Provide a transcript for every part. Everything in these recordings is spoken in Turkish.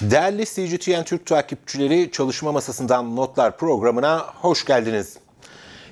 Değerli CGTN Türk takipçileri Çalışma Masasından Notlar programına hoş geldiniz.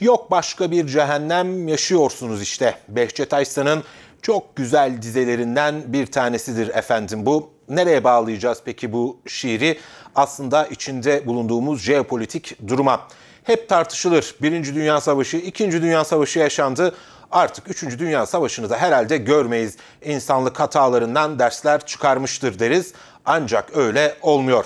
Yok başka bir cehennem yaşıyorsunuz işte. Behçet Aysan'ın çok güzel dizelerinden bir tanesidir efendim bu. Nereye bağlayacağız peki bu şiiri? Aslında içinde bulunduğumuz jeopolitik duruma hep tartışılır. Birinci Dünya Savaşı, İkinci Dünya Savaşı yaşandı. Artık Üçüncü Dünya Savaşı'nı da herhalde görmeyiz. İnsanlık hatalarından dersler çıkarmıştır deriz. Ancak öyle olmuyor.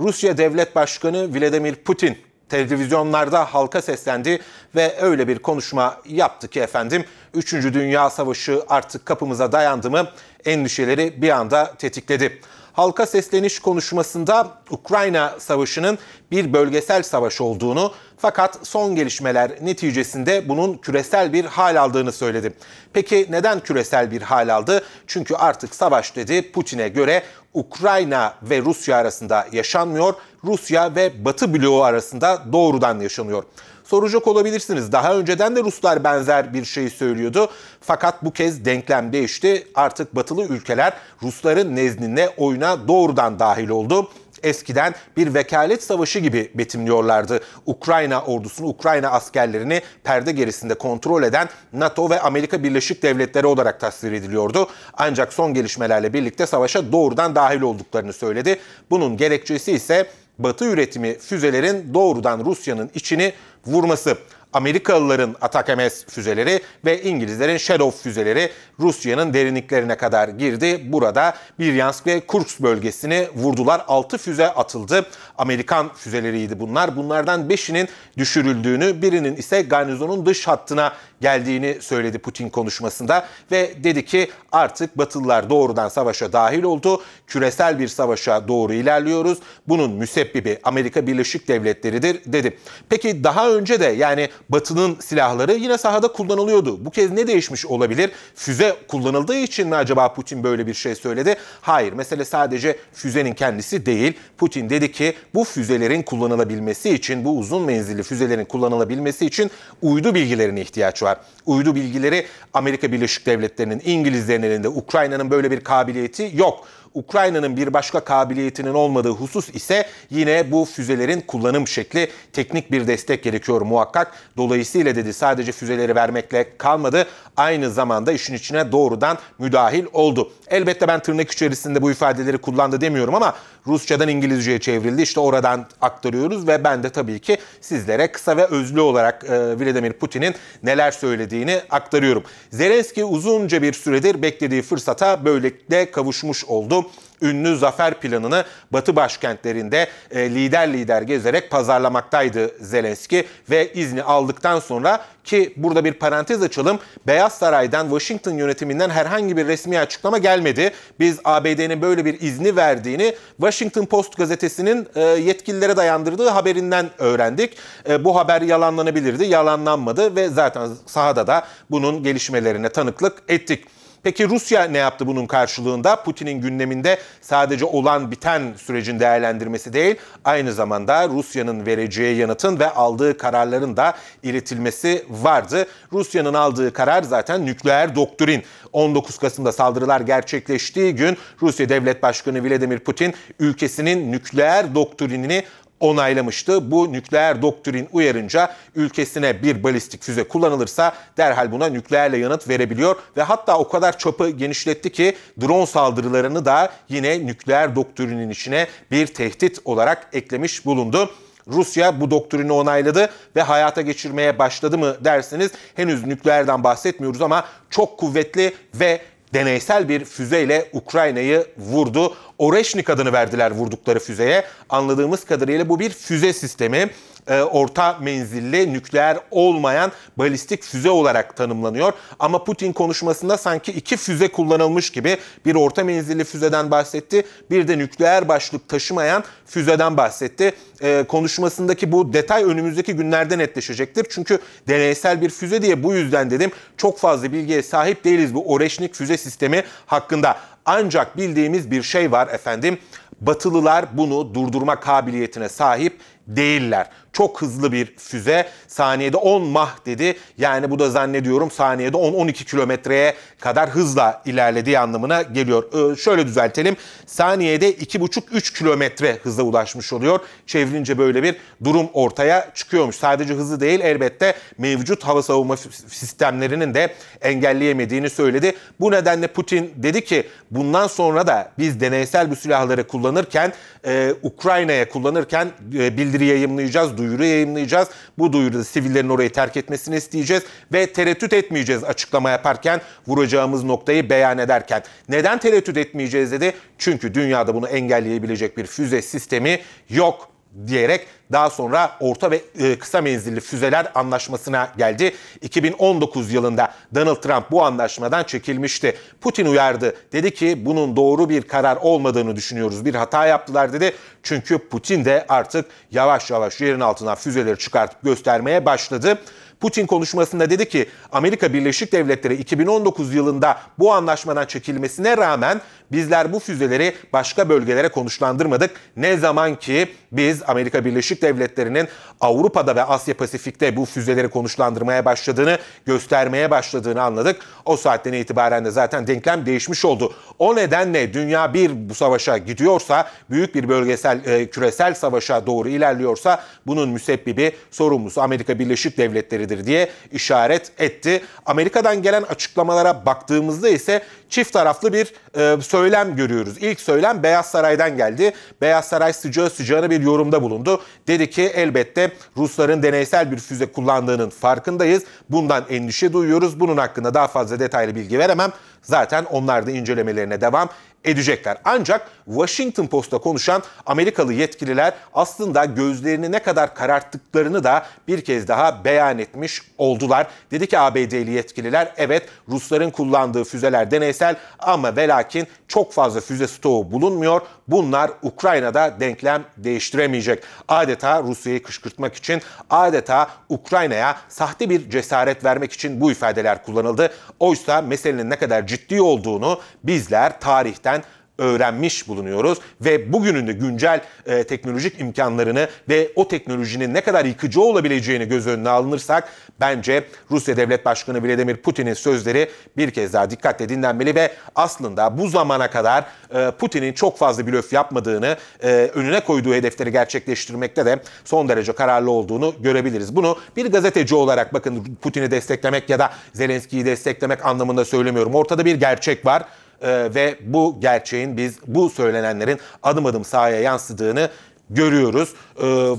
Rusya Devlet Başkanı Vladimir Putin televizyonlarda halka seslendi ve öyle bir konuşma yaptı ki efendim 3. Dünya Savaşı artık kapımıza dayandı mı endişeleri bir anda tetikledi halka sesleniş konuşmasında Ukrayna Savaşı'nın bir bölgesel savaş olduğunu fakat son gelişmeler neticesinde bunun küresel bir hal aldığını söyledi. Peki neden küresel bir hal aldı? Çünkü artık savaş dedi Putin'e göre Ukrayna ve Rusya arasında yaşanmıyor, Rusya ve Batı bloğu arasında doğrudan yaşanıyor soracak olabilirsiniz. Daha önceden de Ruslar benzer bir şey söylüyordu. Fakat bu kez denklem değişti. Artık batılı ülkeler Rusların nezdinde oyuna doğrudan dahil oldu eskiden bir vekalet savaşı gibi betimliyorlardı. Ukrayna ordusunu, Ukrayna askerlerini perde gerisinde kontrol eden NATO ve Amerika Birleşik Devletleri olarak tasvir ediliyordu. Ancak son gelişmelerle birlikte savaşa doğrudan dahil olduklarını söyledi. Bunun gerekçesi ise Batı üretimi füzelerin doğrudan Rusya'nın içini vurması. Amerikalıların Atakames füzeleri ve İngilizlerin Shadow füzeleri Rusya'nın derinliklerine kadar girdi. Burada Biryansk ve Kursk bölgesini vurdular. 6 füze atıldı. Amerikan füzeleriydi bunlar. Bunlardan 5'inin düşürüldüğünü, birinin ise garnizonun dış hattına geldiğini söyledi Putin konuşmasında ve dedi ki artık Batılılar doğrudan savaşa dahil oldu. Küresel bir savaşa doğru ilerliyoruz. Bunun müsebbibi Amerika Birleşik Devletleri'dir dedi. Peki daha önce de yani Batı'nın silahları yine sahada kullanılıyordu. Bu kez ne değişmiş olabilir? Füze kullanıldığı için mi acaba Putin böyle bir şey söyledi? Hayır, mesele sadece füzenin kendisi değil. Putin dedi ki bu füzelerin kullanılabilmesi için, bu uzun menzilli füzelerin kullanılabilmesi için uydu bilgilerine ihtiyaç var. Uydu bilgileri Amerika Birleşik Devletleri'nin, İngilizlerin elinde, Ukrayna'nın böyle bir kabiliyeti yok. Ukrayna'nın bir başka kabiliyetinin olmadığı husus ise yine bu füzelerin kullanım şekli teknik bir destek gerekiyor muhakkak. Dolayısıyla dedi sadece füzeleri vermekle kalmadı. Aynı zamanda işin içine doğrudan müdahil oldu. Elbette ben tırnak içerisinde bu ifadeleri kullandı demiyorum ama Rusçadan İngilizceye çevrildi. İşte oradan aktarıyoruz ve ben de tabii ki sizlere kısa ve özlü olarak e, Vladimir Putin'in neler söylediğini aktarıyorum. Zelenski uzunca bir süredir beklediği fırsata böylelikle kavuşmuş oldu ünlü zafer planını Batı başkentlerinde e, lider lider gezerek pazarlamaktaydı Zelenski ve izni aldıktan sonra ki burada bir parantez açalım Beyaz Saray'dan Washington yönetiminden herhangi bir resmi açıklama gelmedi. Biz ABD'nin böyle bir izni verdiğini Washington Post gazetesinin e, yetkililere dayandırdığı haberinden öğrendik. E, bu haber yalanlanabilirdi, yalanlanmadı ve zaten sahada da bunun gelişmelerine tanıklık ettik. Peki Rusya ne yaptı bunun karşılığında? Putin'in gündeminde sadece olan biten sürecin değerlendirmesi değil, aynı zamanda Rusya'nın vereceği yanıtın ve aldığı kararların da iletilmesi vardı. Rusya'nın aldığı karar zaten nükleer doktrin. 19 Kasım'da saldırılar gerçekleştiği gün Rusya Devlet Başkanı Vladimir Putin ülkesinin nükleer doktrinini onaylamıştı. Bu nükleer doktrin uyarınca ülkesine bir balistik füze kullanılırsa derhal buna nükleerle yanıt verebiliyor ve hatta o kadar çapı genişletti ki drone saldırılarını da yine nükleer doktrinin içine bir tehdit olarak eklemiş bulundu. Rusya bu doktrini onayladı ve hayata geçirmeye başladı mı dersiniz? henüz nükleerden bahsetmiyoruz ama çok kuvvetli ve deneysel bir füzeyle Ukrayna'yı vurdu. Oreşnik adını verdiler vurdukları füzeye. Anladığımız kadarıyla bu bir füze sistemi. E, orta menzilli nükleer olmayan balistik füze olarak tanımlanıyor. Ama Putin konuşmasında sanki iki füze kullanılmış gibi bir orta menzilli füzeden bahsetti. Bir de nükleer başlık taşımayan füzeden bahsetti. E, konuşmasındaki bu detay önümüzdeki günlerde netleşecektir. Çünkü deneysel bir füze diye bu yüzden dedim çok fazla bilgiye sahip değiliz bu Oreşnik füze sistemi hakkında. Ancak bildiğimiz bir şey var efendim. Batılılar bunu durdurma kabiliyetine sahip değiller. Çok hızlı bir füze. Saniyede 10 mah dedi. Yani bu da zannediyorum saniyede 10-12 kilometreye kadar hızla ilerlediği anlamına geliyor. Ee, şöyle düzeltelim. Saniyede 2,5-3 kilometre hıza ulaşmış oluyor. Çevrilince böyle bir durum ortaya çıkıyormuş. Sadece hızlı değil elbette mevcut hava savunma sistemlerinin de engelleyemediğini söyledi. Bu nedenle Putin dedi ki bundan sonra da biz deneysel bu silahları kullanırken e, Ukrayna'ya kullanırken e, bildiri yayımlayacağız, duyuru yayımlayacağız. Bu duyuruda sivillerin orayı terk etmesini isteyeceğiz ve tereddüt etmeyeceğiz açıklama yaparken, vuracağımız noktayı beyan ederken. Neden tereddüt etmeyeceğiz dedi? Çünkü dünyada bunu engelleyebilecek bir füze sistemi yok diyerek daha sonra orta ve e, kısa menzilli füzeler anlaşmasına geldi. 2019 yılında Donald Trump bu anlaşmadan çekilmişti. Putin uyardı. Dedi ki bunun doğru bir karar olmadığını düşünüyoruz. Bir hata yaptılar dedi. Çünkü Putin de artık yavaş yavaş yerin altına füzeleri çıkartıp göstermeye başladı. Putin konuşmasında dedi ki Amerika Birleşik Devletleri 2019 yılında bu anlaşmadan çekilmesine rağmen bizler bu füzeleri başka bölgelere konuşlandırmadık. Ne zaman ki biz Amerika Birleşik Devletleri'nin Avrupa'da ve Asya Pasifik'te bu füzeleri konuşlandırmaya başladığını, göstermeye başladığını anladık. O saatten itibaren de zaten denklem değişmiş oldu. O nedenle dünya bir bu savaşa gidiyorsa, büyük bir bölgesel e, küresel savaşa doğru ilerliyorsa bunun müsebbibi sorumlusu Amerika Birleşik Devletleri biridir diye işaret etti. Amerika'dan gelen açıklamalara baktığımızda ise çift taraflı bir e, söylem görüyoruz. İlk söylem Beyaz Saray'dan geldi. Beyaz Saray sıcağı sıcağına bir yorumda bulundu. Dedi ki elbette Rusların deneysel bir füze kullandığının farkındayız. Bundan endişe duyuyoruz. Bunun hakkında daha fazla detaylı bilgi veremem. Zaten onlar da incelemelerine devam edecekler. Ancak Washington Post'a konuşan Amerikalı yetkililer aslında gözlerini ne kadar kararttıklarını da bir kez daha beyan etmiş oldular. Dedi ki ABD'li yetkililer evet Rusların kullandığı füzeler deneysel ama velakin çok fazla füze stoğu bulunmuyor. Bunlar Ukrayna'da denklem değiştiremeyecek. Adeta Rusya'yı kışkırtmak için adeta Ukrayna'ya sahte bir cesaret vermek için bu ifadeler kullanıldı. Oysa meselenin ne kadar ciddi olduğunu bizler tarihten tecrübeden öğrenmiş bulunuyoruz ve bugünün de güncel e, teknolojik imkanlarını ve o teknolojinin ne kadar yıkıcı olabileceğini göz önüne alınırsak bence Rusya Devlet Başkanı Vladimir Putin'in sözleri bir kez daha dikkatle dinlenmeli ve aslında bu zamana kadar e, Putin'in çok fazla blöf yapmadığını, e, önüne koyduğu hedefleri gerçekleştirmekte de son derece kararlı olduğunu görebiliriz. Bunu bir gazeteci olarak bakın Putin'i desteklemek ya da Zelenski'yi desteklemek anlamında söylemiyorum. Ortada bir gerçek var ee, ve bu gerçeğin biz bu söylenenlerin adım adım sahaya yansıdığını görüyoruz. Ee,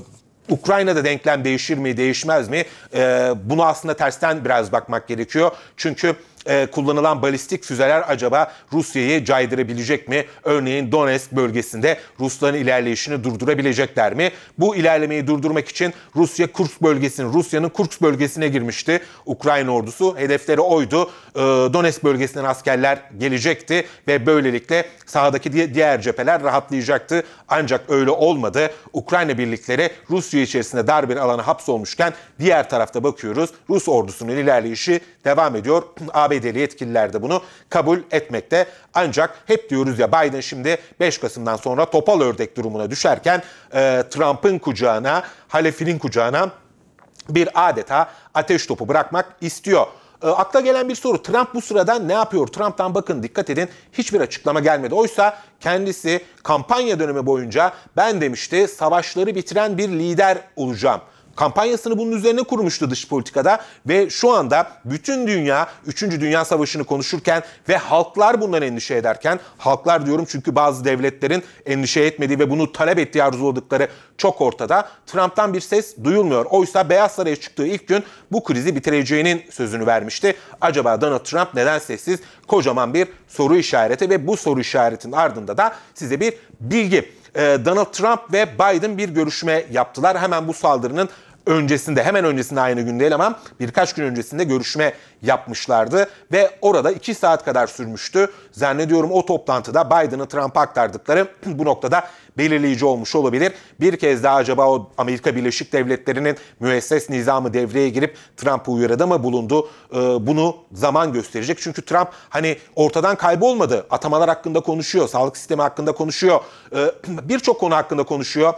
Ukrayna'da denklem değişir mi, değişmez mi? Ee, bunu aslında tersten biraz bakmak gerekiyor. Çünkü e, kullanılan balistik füzeler acaba Rusya'yı caydırabilecek mi? Örneğin Donetsk bölgesinde Rusların ilerleyişini durdurabilecekler mi? Bu ilerlemeyi durdurmak için Rusya Kursk bölgesinin, Rusya'nın Kursk bölgesine girmişti Ukrayna ordusu. Hedefleri oydu. E, Donetsk bölgesinden askerler gelecekti ve böylelikle sahadaki diğer cepheler rahatlayacaktı. Ancak öyle olmadı. Ukrayna birlikleri Rusya içerisinde dar bir alana hapsolmuşken diğer tarafta bakıyoruz Rus ordusunun ilerleyişi devam ediyor. AB ABD'li yetkililer de bunu kabul etmekte. Ancak hep diyoruz ya Biden şimdi 5 Kasım'dan sonra topal ördek durumuna düşerken e, Trump'ın kucağına, Halefi'nin kucağına bir adeta ateş topu bırakmak istiyor. E, akla gelen bir soru Trump bu sırada ne yapıyor? Trump'tan bakın dikkat edin hiçbir açıklama gelmedi. Oysa kendisi kampanya dönemi boyunca ben demişti savaşları bitiren bir lider olacağım.'' kampanyasını bunun üzerine kurmuştu dış politikada ve şu anda bütün dünya 3. Dünya Savaşı'nı konuşurken ve halklar bundan endişe ederken, halklar diyorum çünkü bazı devletlerin endişe etmediği ve bunu talep ettiği arzuladıkları çok ortada. Trump'tan bir ses duyulmuyor. Oysa Beyaz Saray'a çıktığı ilk gün bu krizi bitireceğinin sözünü vermişti. Acaba Donald Trump neden sessiz? Kocaman bir soru işareti ve bu soru işaretinin ardında da size bir bilgi. Ee, Donald Trump ve Biden bir görüşme yaptılar. Hemen bu saldırının öncesinde hemen öncesinde aynı gün değil ama birkaç gün öncesinde görüşme yapmışlardı ve orada 2 saat kadar sürmüştü. Zannediyorum o toplantıda Biden'ı Trump'a aktardıkları bu noktada belirleyici olmuş olabilir. Bir kez daha acaba o Amerika Birleşik Devletleri'nin müesses nizamı devreye girip Trump'ı uyarıda mı bulundu? Ee, bunu zaman gösterecek. Çünkü Trump hani ortadan kaybolmadı. Atamalar hakkında konuşuyor, sağlık sistemi hakkında konuşuyor, ee, birçok konu hakkında konuşuyor.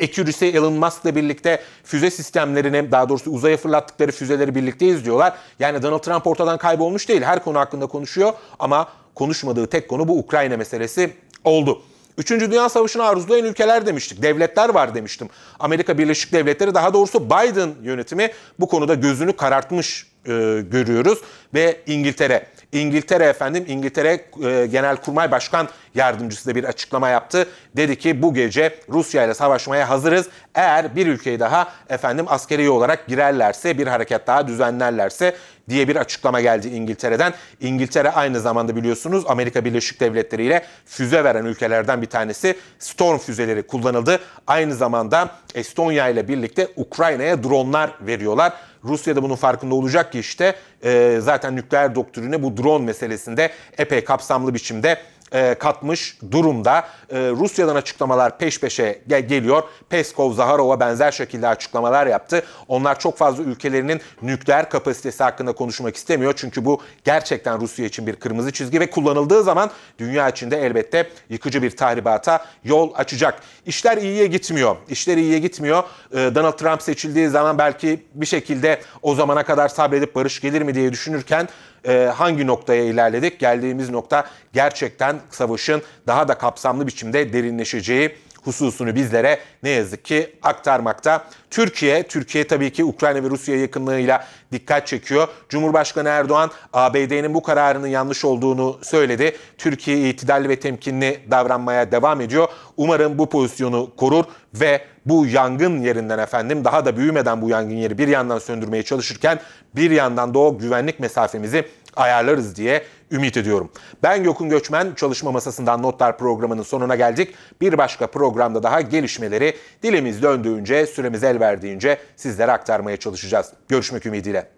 Ekürisi Elon Musk'la birlikte füze sistemlerini daha doğrusu uzaya fırlattıkları füzeleri birlikte izliyorlar. Yani Donald Trump ortadan kaybolmuş değil. Her konu hakkında konuşuyor ama konuşmadığı tek konu bu Ukrayna meselesi oldu. Üçüncü Dünya Savaşı'nı arzulayan ülkeler demiştik. Devletler var demiştim. Amerika Birleşik Devletleri daha doğrusu Biden yönetimi bu konuda gözünü karartmış e, görüyoruz ve İngiltere. İngiltere efendim İngiltere e, Genelkurmay Başkan Yardımcısı da bir açıklama yaptı. Dedi ki bu gece Rusya ile savaşmaya hazırız. Eğer bir ülkeyi daha efendim askeri olarak girerlerse bir hareket daha düzenlerlerse diye bir açıklama geldi İngiltere'den. İngiltere aynı zamanda biliyorsunuz Amerika Birleşik Devletleri ile füze veren ülkelerden bir tanesi. Storm füzeleri kullanıldı. Aynı zamanda Estonya ile birlikte Ukrayna'ya dronlar veriyorlar. Rusya da bunun farkında olacak ki işte e, zaten nükleer doktrine bu drone meselesinde epey kapsamlı biçimde e, katmış durumda. E, Rusya'dan açıklamalar peş peşe geliyor. Peskov, Zaharova benzer şekilde açıklamalar yaptı. Onlar çok fazla ülkelerinin nükleer kapasitesi hakkında konuşmak istemiyor. Çünkü bu gerçekten Rusya için bir kırmızı çizgi ve kullanıldığı zaman dünya içinde elbette yıkıcı bir tahribata yol açacak. İşler iyiye gitmiyor. İşler iyiye gitmiyor. E, Donald Trump seçildiği zaman belki bir şekilde o zamana kadar sabredip barış gelir mi diye düşünürken e, hangi noktaya ilerledik? Geldiğimiz nokta gerçekten savaşın daha da kapsamlı biçimde derinleşeceği hususunu bizlere ne yazık ki aktarmakta. Türkiye, Türkiye tabii ki Ukrayna ve Rusya yakınlığıyla dikkat çekiyor. Cumhurbaşkanı Erdoğan ABD'nin bu kararının yanlış olduğunu söyledi. Türkiye itidalli ve temkinli davranmaya devam ediyor. Umarım bu pozisyonu korur ve bu yangın yerinden efendim daha da büyümeden bu yangın yeri bir yandan söndürmeye çalışırken bir yandan da o güvenlik mesafemizi ayarlarız diye ümit ediyorum. Ben Gökün Göçmen, Çalışma Masasından Notlar programının sonuna geldik. Bir başka programda daha gelişmeleri dilimiz döndüğünce, süremiz el verdiğince sizlere aktarmaya çalışacağız. Görüşmek ümidiyle.